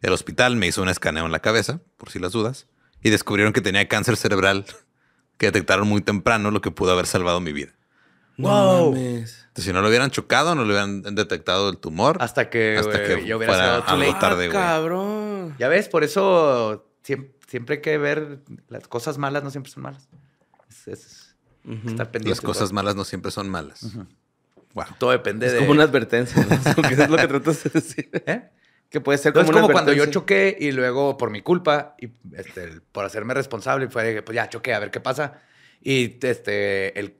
El hospital me hizo un escaneo en la cabeza, por si las dudas, y descubrieron que tenía cáncer cerebral que detectaron muy temprano, lo que pudo haber salvado mi vida. wow. si no lo hubieran chocado, no le hubieran detectado el tumor. Hasta que, hasta eh, yo hubiera estado tarde, ah, cabrón. Ya ves, por eso siempre, hay que ver las cosas malas no siempre son malas. Es, Estar pendiente. Las cosas malas no siempre son malas. wow. Todo depende de. Es como una advertencia. ¿no? es lo que tratas de decir. ¿Eh? Que puede ser como, es como cuando yo choqué y luego por mi culpa y este, por hacerme responsable, fue pues ya choqué, a ver qué pasa. Y este, el,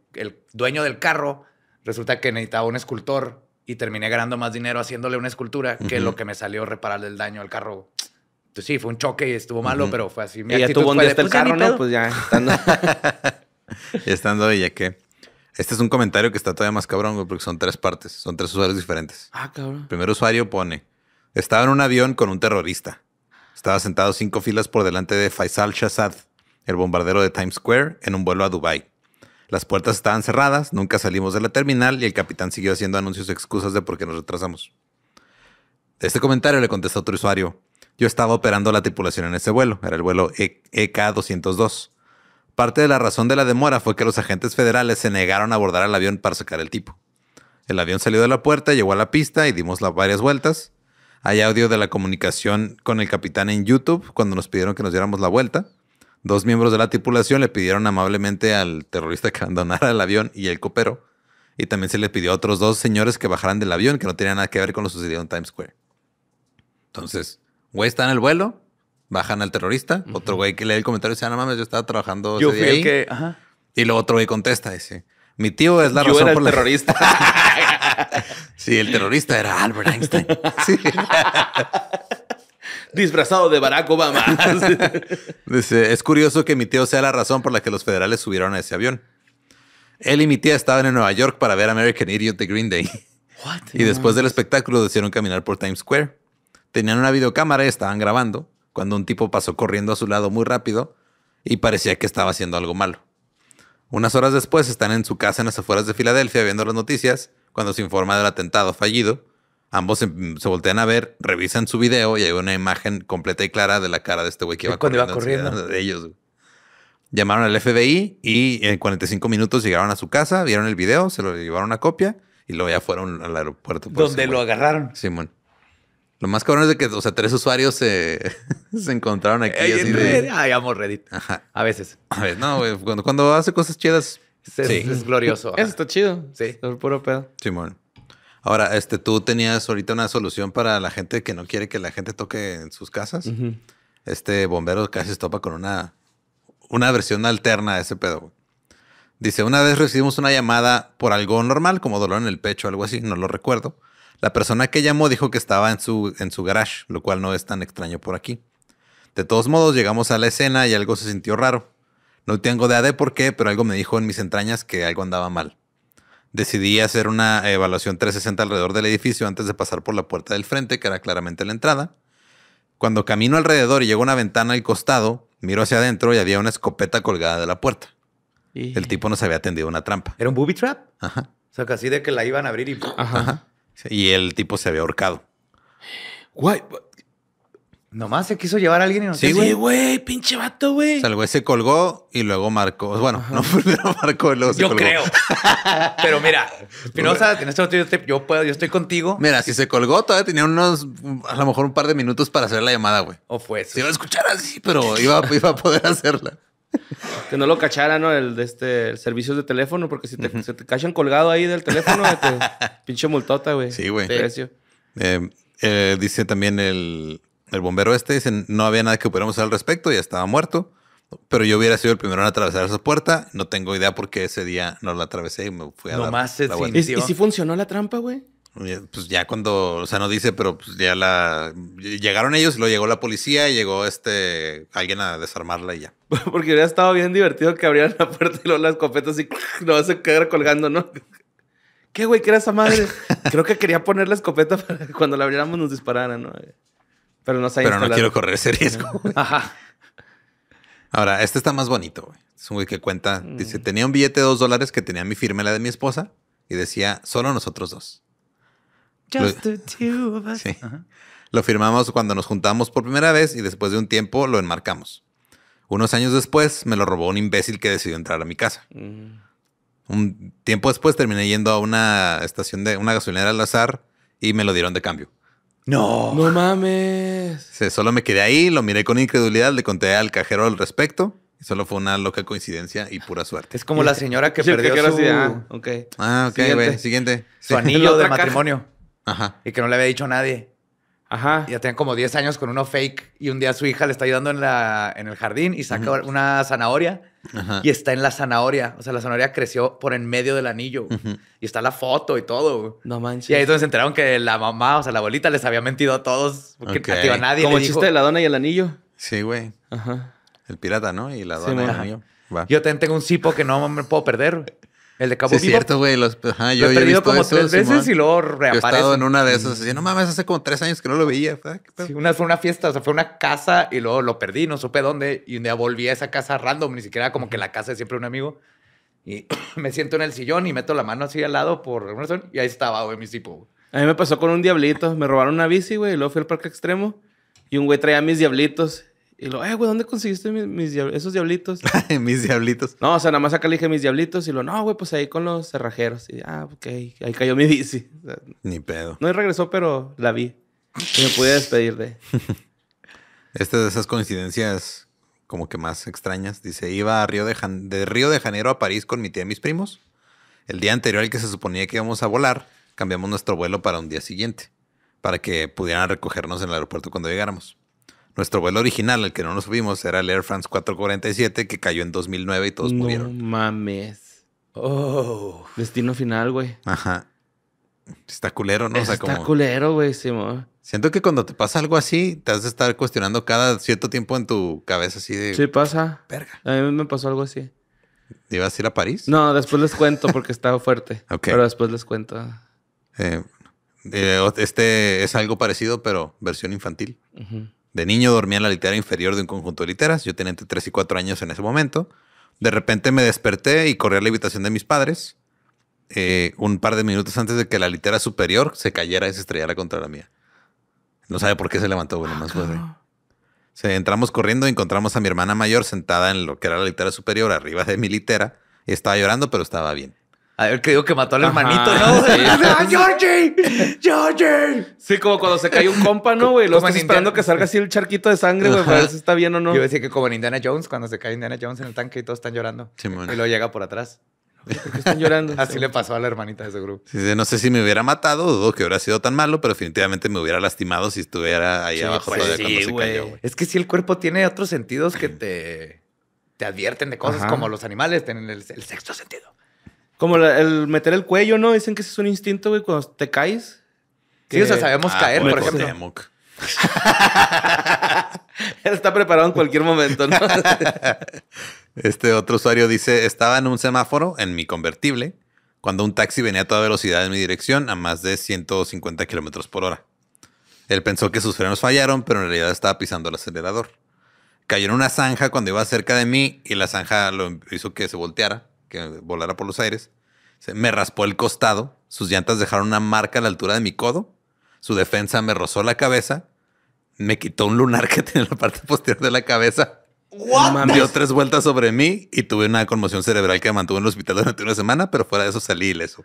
dueño del carro resulta que necesitaba un escultor y terminé ganando más dinero haciéndole una escultura que lo que me salió reparar el daño al carro. Entonces pues sí, fue un choque y estuvo malo, pero fue así. y ya tuvo el pues, carro, ¿no? Pues ya estando. ya estando ya qué. Este es un comentario que está todavía más cabrón, porque son tres partes, son tres usuarios diferentes. Ah, cabrón. primer usuario pone. Estaba en un avión con un terrorista. Estaba sentado cinco filas por delante de Faisal Shahzad, el bombardero de Times Square, en un vuelo a Dubái. Las puertas estaban cerradas, nunca salimos de la terminal y el capitán siguió haciendo anuncios y excusas de por qué nos retrasamos. Este comentario le contestó otro usuario. Yo estaba operando la tripulación en ese vuelo, era el vuelo EK-202. E Parte de la razón de la demora fue que los agentes federales se negaron a abordar el avión para sacar el tipo. El avión salió de la puerta, llegó a la pista y dimos varias vueltas. Hay audio de la comunicación con el capitán en YouTube cuando nos pidieron que nos diéramos la vuelta. Dos miembros de la tripulación le pidieron amablemente al terrorista que abandonara el avión y el copero. Y también se le pidió a otros dos señores que bajaran del avión que no tenían nada que ver con lo sucedido en Times Square. Entonces, güey está en el vuelo, bajan al terrorista. Otro güey que lee el comentario y dice, ah, no mames, yo estaba trabajando. ese Y luego otro güey contesta, dice, mi tío es la razón el por terrorista. sí, el terrorista era Albert Einstein. Disfrazado de Barack Obama. Dice, es curioso que mi tío sea la razón por la que los federales subieron a ese avión. Él y mi tía estaban en Nueva York para ver American Idiot de Green Day. What? Y después del espectáculo decidieron caminar por Times Square. Tenían una videocámara y estaban grabando cuando un tipo pasó corriendo a su lado muy rápido y parecía que estaba haciendo algo malo. Unas horas después están en su casa en las afueras de Filadelfia viendo las noticias cuando se informa del atentado fallido, ambos se, voltean a ver, revisan su video y hay una imagen completa y clara de la cara de este güey que iba corriendo. Iba corriendo. De ellos. Llamaron al FBI y en 45 minutos llegaron a su casa, vieron el video, se lo llevaron a copia y luego ya fueron al aeropuerto. Donde lo agarraron. Simón. Lo más cabrón es de que, o sea, tres usuarios se, encontraron aquí. Ay, amo Reddit. Ajá. A veces. No, Cuando, cuando hace cosas chidas, es, sí. es glorioso. Esto está chido. Sí. Es puro pedo. Simón. Ahora, este, tú tenías ahorita una solución para la gente que no quiere que la gente toque en sus casas. Este bombero casi se topa con una, una versión alterna de ese pedo. Dice, una vez recibimos una llamada por algo normal, como dolor en el pecho o algo así, no lo recuerdo. La persona que llamó dijo que estaba en su, en su garage, lo cual no es tan extraño por aquí. De todos modos, llegamos a la escena y algo se sintió raro. No tengo idea de por qué, pero algo me dijo en mis entrañas que algo andaba mal. Decidí hacer una evaluación 360 alrededor del edificio antes de pasar por la puerta del frente, que era claramente la entrada. Cuando camino alrededor y llego a una ventana al costado, miro hacia adentro y había una escopeta colgada de la puerta. El tipo no se había tendido una trampa. ¿Era un booby trap? Ajá. O sea, casi de que la iban a abrir y... Y el tipo se había ahorcado. Guay, Nomás se quiso llevar a alguien y no Sí, güey, güey, pinche vato, güey. O sea, el güey se colgó y luego marcó. Bueno, no primero marcó y luego se yo creo. Pero mira, Espinosa, pues, en este momento yo, puedo, yo estoy contigo. Mira, si se colgó, todavía tenía unos, a lo mejor un par de minutos para hacer la llamada, güey. O fue Se iba a escuchar así, pero iba, iba a poder hacerla. Que no lo cachara, ¿no? El de este el servicio de teléfono, porque si te, se te cachan colgado ahí del teléfono, te- pinche multota, güey. Sí, güey. Precio. Eh, eh, dice también el el bombero este, dicen, no había nada que pudiéramos hacer al respecto, ya estaba muerto. Pero yo hubiera sido el primero en atravesar esa puerta. No tengo idea por qué ese día no la atravesé y me fui a la ¿Y, si funcionó la trampa, güey? Pues ya cuando, o sea, no dice, pero pues ya la... Llegaron ellos, luego llegó la policía y llegó este... Alguien a desarmarla y ya. Porque hubiera estado bien divertido que abrieran la puerta y luego las escopetas y no vas a quedar colgando, ¿no? ¿Qué, güey? ¿Qué era esa madre? Creo que quería poner la escopeta para que cuando la abriéramos nos dispararan, ¿no? Pero no quiero correr ese riesgo. Ahora, este está más bonito, Es un güey que cuenta, mm. dice, tenía un billete de dos dólares que tenía mi firma la de mi esposa y decía, solo nosotros dos. Just Lo... the Lo firmamos cuando nos juntamos por primera vez y después de un tiempo lo enmarcamos. Unos años después me lo robó un imbécil que decidió entrar a mi casa. Mm. Un tiempo después terminé yendo a una estación de una gasolinera al azar y me lo dieron de cambio. No. No mames. solo me quedé ahí, lo miré con incredulidad, le conté al cajero al respecto. Y solo fue una loca coincidencia y pura suerte. Es como la señora que perdió su... ah, ok. Güey, ah, siguiente. Su anillo de matrimonio. Ajá. Y que no le había dicho a nadie. Ajá. Y ya tenía como 10 años con uno fake y un día su hija le está ayudando en, la, en el jardín y saca una zanahoria y está en la zanahoria. O sea, la zanahoria creció por en medio del anillo. Y está la foto y todo. No manches. Y ahí donde se enteraron que la mamá, o sea, la abuelita les había mentido a todos. Porque nadie. Como el chiste de la dona y el anillo. Sí, güey. Ajá. El pirata, ¿no? Y la dona y el anillo. Yo también tengo un cipo que no me puedo perder. El de Cabo cierto, güey. lo he, yo como tres veces y luego reaparece. Yo he estado en una de esas. no mames, hace como tres años que no lo veía. Ah, sí, una fue una fiesta, o sea, fue una casa y luego lo perdí, no supe dónde. Y un día volví a esa casa random, ni siquiera como que la casa de siempre un amigo. Y me siento en el sillón y meto la mano así al lado por alguna razón. Y ahí estaba, güey, mi tipo. A mí me pasó con un diablito. Me robaron una bici, güey. Y luego fui al parque extremo. Y un güey traía mis diablitos. Y lo, eh, güey, ¿dónde conseguiste esos diablitos? mis diablitos. No, o sea, nada más acá le dije mis diablitos y lo, no, güey, pues ahí con los cerrajeros. Y ah, ok, ahí cayó mi bici. Ni pedo. No regresó, pero la vi. Y me pude despedir de. Estas de esas coincidencias como que más extrañas. Dice, iba a Río de, de Río de Janeiro a París con mi tía y mis primos. El día anterior al que se suponía que íbamos a volar, cambiamos nuestro vuelo para un día siguiente, para que pudieran recogernos en el aeropuerto cuando llegáramos. Nuestro vuelo original, el que no nos subimos, era el Air France 447 que cayó en 2009 y todos murieron. No mames. Oh. Destino final, güey. Ajá. Está culero, ¿no? está culero, güey. Siento que cuando te pasa algo así, te has de estar cuestionando cada cierto tiempo en tu cabeza así de... Sí, pasa. Verga. A mí me pasó algo así. ¿Ibas a ir a París? No, después les cuento porque estaba fuerte. Ok. Pero después les cuento. Eh, eh, este es algo parecido, pero versión infantil. Ajá. De niño dormía en la litera inferior de un conjunto de literas. Yo tenía entre 3 y 4 años en ese momento. De repente me desperté y corrí a la habitación de mis padres. Eh, un par de minutos antes de que la litera superior se cayera y se estrellara contra la mía. No sabe por qué se levantó, bueno, más fue se, ah, entramos corriendo y encontramos a mi hermana mayor sentada en lo que era la litera superior, arriba de mi litera. Estaba llorando, pero estaba bien a ver que digo que mató al hermanito, ¿no? Sí. ¡Ah, Georgie! ¡Georgie! Sí, como cuando se cae un compa, ¿no, güey? Lo esperando que salga así el charquito de sangre, güey, para ver si está bien o no. Yo decía que como en Indiana Jones, cuando se cae Indiana Jones en el tanque y todos están llorando. Sí, y luego llega por atrás. están llorando? Así le pasó a la hermanita de ese grupo. Sí, no sé si me hubiera matado, dudo que hubiera sido tan malo, pero definitivamente me hubiera lastimado si estuviera ahí abajo pues cuando Es que si el cuerpo tiene otros sentidos que te, te advierten de cosas como los animales, tienen el sexto sentido. Como el meter el cuello, ¿no? Dicen que ese es un instinto, güey, cuando te caes. Sí, o sea, sabemos ah, caer, por ejemplo. Él está preparado en cualquier momento, ¿no? este otro usuario dice: Estaba en un semáforo en mi convertible cuando un taxi venía a toda velocidad en mi dirección a más de 150 kilómetros por hora. Él pensó que sus frenos fallaron, pero en realidad estaba pisando el acelerador. Cayó en una zanja cuando iba cerca de mí y la zanja lo hizo que se volteara que volara por los aires. me raspó el costado, sus llantas dejaron una marca a la altura de mi codo, su defensa me rozó la cabeza, me quitó un lunar que tenía en la parte posterior de la cabeza. Me Dio tres vueltas sobre mí y tuve una conmoción cerebral que me mantuvo en el hospital durante una semana, pero fuera de eso salí ileso.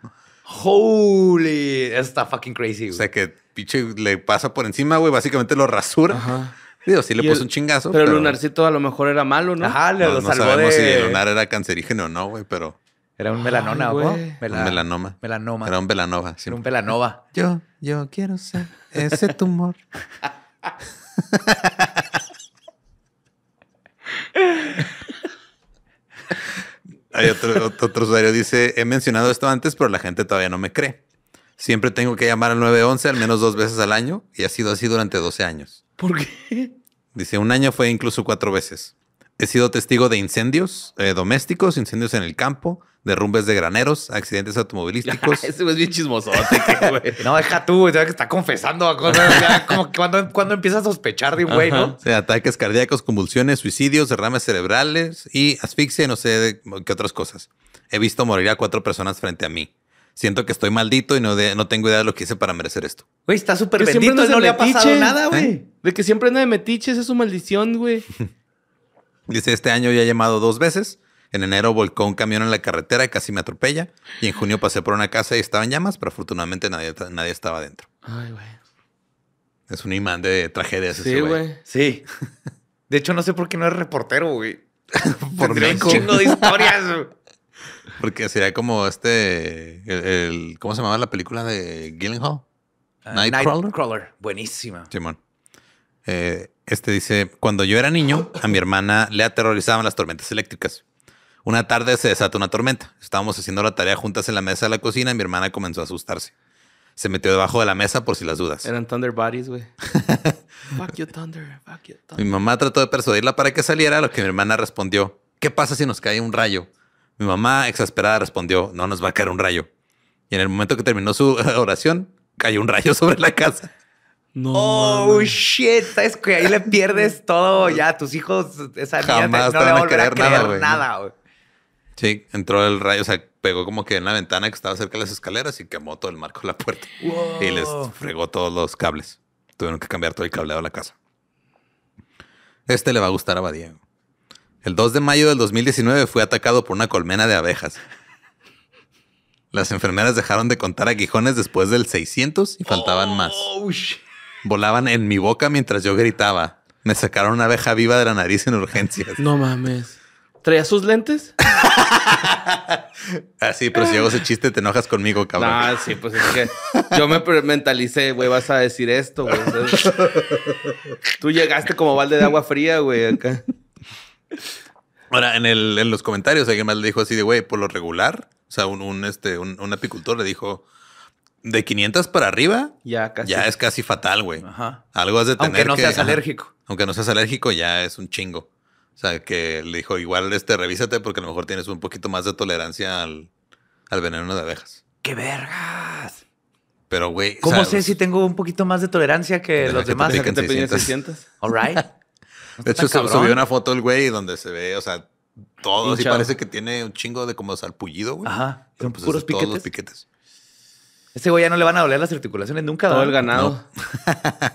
Holy, eso está fucking crazy. Güey. O sea que pinche le pasa por encima, güey, básicamente lo rasura. Ajá Digo, sí le puso un chingazo. Pero, el lunarcito a lo mejor era malo, ¿no? Ajá, le no, no sabemos si el lunar era cancerígeno o no, güey, pero... Era un melanoma, ¿no? Un melanoma. Melanoma. Era un melanova. Era un melanova. Yo, yo quiero ser ese tumor. Hay otro, otro, usuario dice, he mencionado esto antes, pero la gente todavía no me cree. Siempre tengo que llamar al 911 al menos dos veces al año y ha sido así durante 12 años. ¿Por qué? Dice, un año fue incluso cuatro veces. He sido testigo de incendios eh, domésticos, incendios en el campo, derrumbes de graneros, accidentes automovilísticos. Ese es bien chismoso. no, deja tú, que está confesando como que cuando, cuando empiezas a sospechar de un güey, ¿no? ataques cardíacos, convulsiones, suicidios, derrames cerebrales y asfixia y no sé qué otras cosas. He visto morir a cuatro personas frente a mí siento que estoy maldito y no, no tengo idea de lo que hice para merecer esto. Güey, está súper bendito no, no le ha pasado nada, güey. ¿eh? De que siempre anda de metiche, esa es su maldición, güey. Dice, este año ya he llamado dos veces. En enero volcó un camión en la carretera y casi me atropella. Y en junio pasé por una casa y estaba en llamas, pero afortunadamente nadie, nadie estaba adentro. Ay, güey. Es un imán de tragedias sí, güey. Sí. De hecho, no sé por qué no es reportero, güey. por un chingo de historias. Porque sería como este, ¿cómo se llamaba la película de Gyllenhaal? Ah, Nightcrawler. buenísima. Simón. Eh, este dice, cuando yo era niño, a mi hermana le aterrorizaban las tormentas eléctricas. Una tarde se desató una tormenta. Estábamos haciendo la tarea juntas en la mesa de la cocina y mi hermana comenzó a asustarse. Se metió debajo de la mesa por si las dudas. Eran Thunder güey. fuck you, Thunder. Fuck you, Thunder. Mi mamá trató de persuadirla para que saliera, lo que mi hermana respondió, ¿qué pasa si nos cae un rayo? Mi mamá, exasperada, respondió, no nos va a caer un rayo. Y en el momento que terminó su oración, cayó un rayo sobre la casa. No. Oh, shit. Sabes que ahí le pierdes todo. Ya, tus hijos, esa Jamás no van a a nada, Sí, entró el rayo, o sea, pegó como que en la ventana que estaba cerca de las escaleras y quemó todo el marco de la puerta. Y les fregó todos los cables. Tuvieron que cambiar todo el cableado de la casa. Este le va a gustar a el 2 de mayo del 2019 fui atacado por una colmena de abejas. Las enfermeras dejaron de contar aguijones después del 600 y faltaban oh, más. Volaban en mi boca mientras yo gritaba. Me sacaron una abeja viva de la nariz en urgencias. No mames. ¿Traías sus lentes? Así, sí, pero si hago ese chiste, te enojas conmigo, cabrón. Ah, sí, pues es que yo me mentalicé, güey, vas a decir esto, güey. Tú llegaste como balde de agua fría, güey, acá. Ahora, en, el, en los comentarios alguien más le dijo así de, güey, por lo regular, o sea, un, este, un, apicultor le dijo, de 500 para arriba, ya, es casi fatal, güey. Algo has de tener. Aunque no seas alérgico. Aunque no seas alérgico, ya es un chingo. O sea, que le dijo, igual, este, revísate porque a lo mejor tienes un poquito más de tolerancia al, veneno de abejas. ¡Qué vergas! Pero, güey. ¿Cómo sé si tengo un poquito más de tolerancia que los demás? Que te 600 de hecho, se subió una foto el güey donde se ve, o sea, todo Y parece que tiene un chingo de como salpullido, güey. Ajá. Pues, puros piquetes. Todos piquetes. ¿Ese güey ya no le van a doler las articulaciones nunca. Todo el ganado.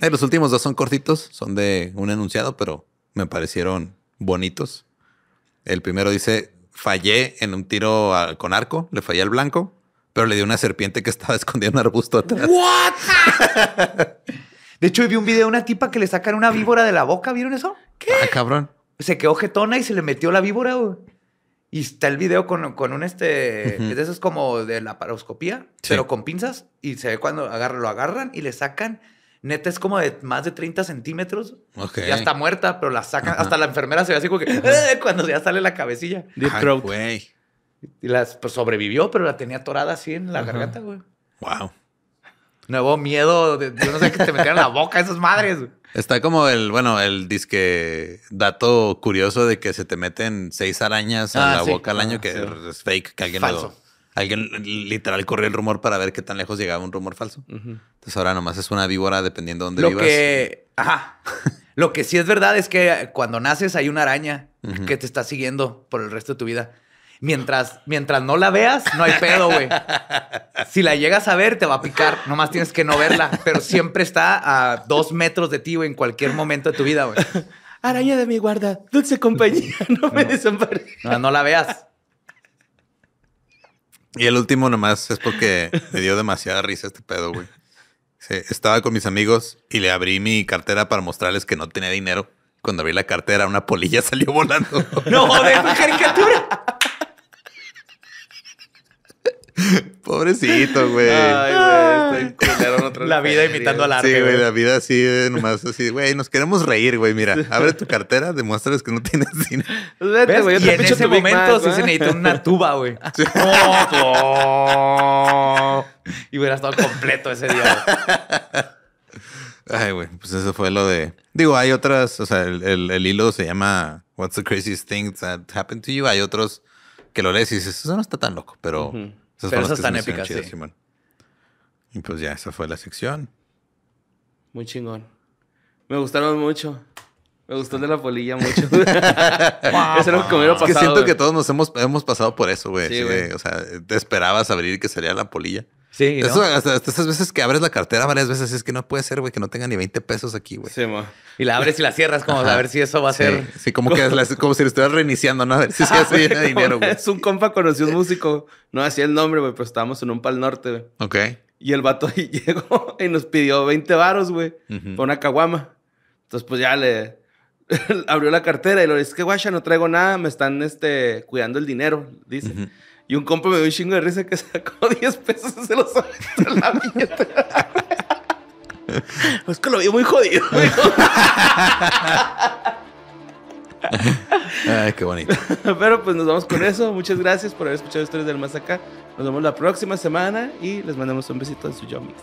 Eh, los últimos dos son cortitos, son de un enunciado, pero me parecieron bonitos. El primero dice, fallé en un tiro con arco, le fallé al blanco, pero le dio una serpiente que estaba escondida en un arbusto atrás. ¿What? De hecho, vi un video de una tipa que le sacan una víbora de la boca. ¿Vieron eso? ¿Qué? Ah, cabrón. Se quedó jetona y se le metió la víbora, güey. Y está el video con, un este. Eso es como de la paroscopía, pero con pinzas. Y se ve cuando agarra, lo agarran y le sacan. Neta es como de más de 30 centímetros. Ok. Ya está muerta, pero la sacan. Hasta la enfermera se ve así como que. Eh", cuando ya sale la cabecilla. güey. y las, pues, sobrevivió, pero la tenía torada así en la garganta, güey. Wow. Nuevo miedo, de, yo no sé qué te metieron la boca esas madres. Está como el, bueno, el disque dato curioso de que se te meten seis arañas en a ah, la boca al año, ah, que es fake, que alguien Falso. Alguien literal corrió el rumor para ver qué tan lejos llegaba un rumor falso. Entonces ahora nomás es una víbora dependiendo de dónde lo vivas. Que... Ajá. lo que sí es verdad es que cuando naces hay una araña que te está siguiendo por el resto de tu vida mientras, no la veas, no hay pedo, güey. Si la llegas a ver, te va a picar. Nomás tienes que no verla, pero siempre está a dos metros de ti, güey, en cualquier momento de tu vida, güey. Araña de mi guarda, dulce compañía, no me desampares. No, la veas. Y el último nomás es porque me dio demasiada risa este pedo, güey. estaba con mis amigos y le abrí mi cartera para mostrarles que no tenía dinero. Cuando abrí la cartera, una polilla salió volando. No, de caricatura. Pobrecito, güey. Ay, güey, otra La vida imitando al arte. Sí, güey, la vida así, nomás así, güey, nos queremos reír, güey. Mira, abre tu cartera, demuéstrales que no tienes dinero. Pues vete, güey, y en ese momento sí se necesitó una tuba, güey. Sí. Y hubiera estado completo ese día. Ay, güey, pues eso fue lo de. Digo, hay otras, o sea, el, el, hilo se llama What's the craziest thing that happened to you? Hay otros que lo lees y dices, eso no está tan loco, pero. Esas Pero esas están épicas, sí. Y pues ya, esa fue la sección. Muy chingón. Me gustaron mucho. Me gustó de la polilla mucho. eso era lo que pasado. Es que siento que todos nos hemos, hemos pasado por eso, güey. o sea, te esperabas abrir que sería la polilla. Sí. hasta, esas veces que abres la cartera varias veces, es que no puede ser, güey, que no tenga ni 20 pesos aquí, güey. Sí, Y la abres y la cierras como a ver si eso va a ser. Sí, como que como si lo estuvieras reiniciando, ¿no? A ver si se hace ah, dinero, güey. Es un compa conoció un músico, no hacía el nombre, güey, pero estábamos en un pal norte, güey. Ok. Y el vato ahí llegó y nos pidió 20 varos, güey, por una caguama. Entonces, pues ya le abrió la cartera y le dice, es que guacha, no traigo nada, me están este, cuidando el dinero, dice. Y un compa me dio un chingo de risa que sacó 10 pesos y se los aventó de la billetera. pues que lo vi muy jodido. Ay, qué bonito. Pero pues nos vamos con eso. Muchas gracias por haber escuchado Historias del Más Nos vemos la próxima semana y les mandamos un besito en su Yomix.